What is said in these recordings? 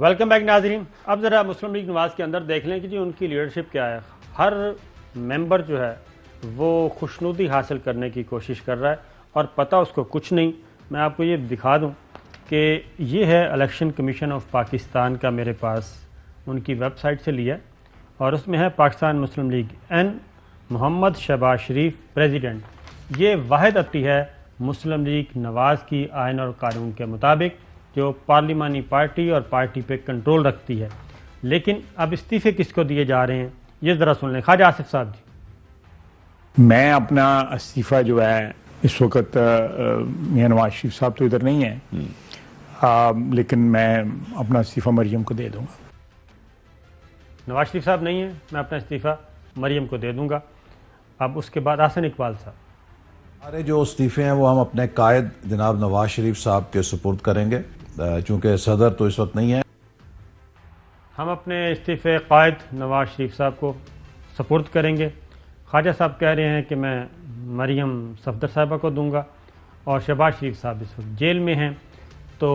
Welcome back नाजरीन अब ज़रा मुस्लिम लीग नवाज के अंदर देख लें कि जी उनकी लीडरशिप क्या है हर मेंबर जो है वो खुशनुदी हासिल करने की कोशिश कर रहा है और पता उसको कुछ नहीं मैं आपको ये दिखा दूं कि ये है इलेक्शन कमीशन ऑफ पाकिस्तान का मेरे पास उनकी वेबसाइट से लिया और उसमें है Pakistan Muslim League N Mohammad Shahbaz Sharif president ये वाद अति है मुस्लिम लीग नवाज़ की आयन और कानून के मुताबिक जो पार्लिमानी पार्टी और पार्टी पे कंट्रोल रखती है लेकिन अब इस्तीफे किसको दिए जा रहे हैं ये ज़रा सुन लें खाजा आसिफ साहब जी मैं अपना इस्तीफ़ा जो है इस वक्त मियाँ नवाज शरीफ साहब तो इधर नहीं है हम्म। आ, लेकिन मैं अपना इस्तीफ़ा मरियम को दे दूँगा नवाज शरीफ साहब नहीं है मैं अपना इस्तीफ़ा मरियम को दे दूँगा अब उसके बाद आसन इकबाल साहब हमारे जो इस्तीफ़े हैं वो हम अपने कायद जनाब नवाज शरीफ साहब के सुपुर्द करेंगे चूँकि सदर तो इस वक्त नहीं है हम अपने इस्तीफ़े कायद नवाज शरीफ साहब को सपोर्ट करेंगे ख्वाजा साहब कह रहे हैं कि मैं मरियम सफदर साहबा को दूंगा और शहबाज शरीफ साहब इस वक्त जेल में हैं तो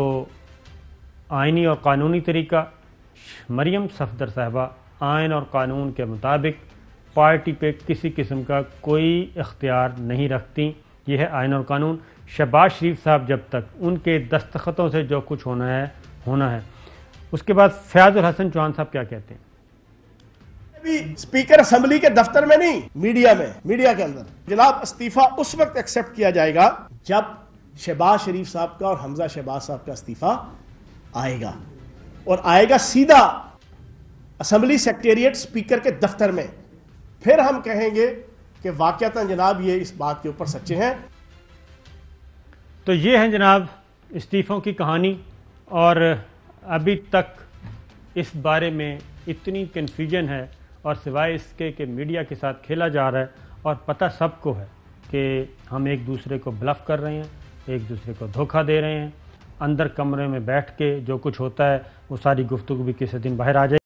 आइनी और कानूनी तरीका मरियम सफदर साहबा आयन और कानून के मुताबिक पार्टी पे किसी किस्म का कोई इख्तियार नहीं रखती ये है आयन और कानून शहबाज शरीफ साहब जब तक उनके दस्तखतों से जो कुछ होना है होना है उसके बाद फयाज हसन चौहान साहब क्या कहते हैं भी स्पीकर असेंबली के दफ्तर में नहीं मीडिया में मीडिया के अंदर जनाब इस्तीफा उस वक्त एक्सेप्ट किया जाएगा जब शहबाज शरीफ साहब का और हमजा शहबाज साहब का इस्तीफा आएगा और आएगा सीधा असम्बली सेक्रेटेरिएट स्पीकर के दफ्तर में फिर हम कहेंगे कि वाकत जनाब ये इस बात के ऊपर सच्चे हैं तो ये हैं जनाब इस्तीफ़ों की कहानी और अभी तक इस बारे में इतनी कन्फ्यूजन है और सिवाय इसके कि मीडिया के साथ खेला जा रहा है और पता सबको है कि हम एक दूसरे को ब्लफ कर रहे हैं एक दूसरे को धोखा दे रहे हैं अंदर कमरे में बैठ के जो कुछ होता है वो सारी गुफ्तु भी किसी दिन बाहर आ जाए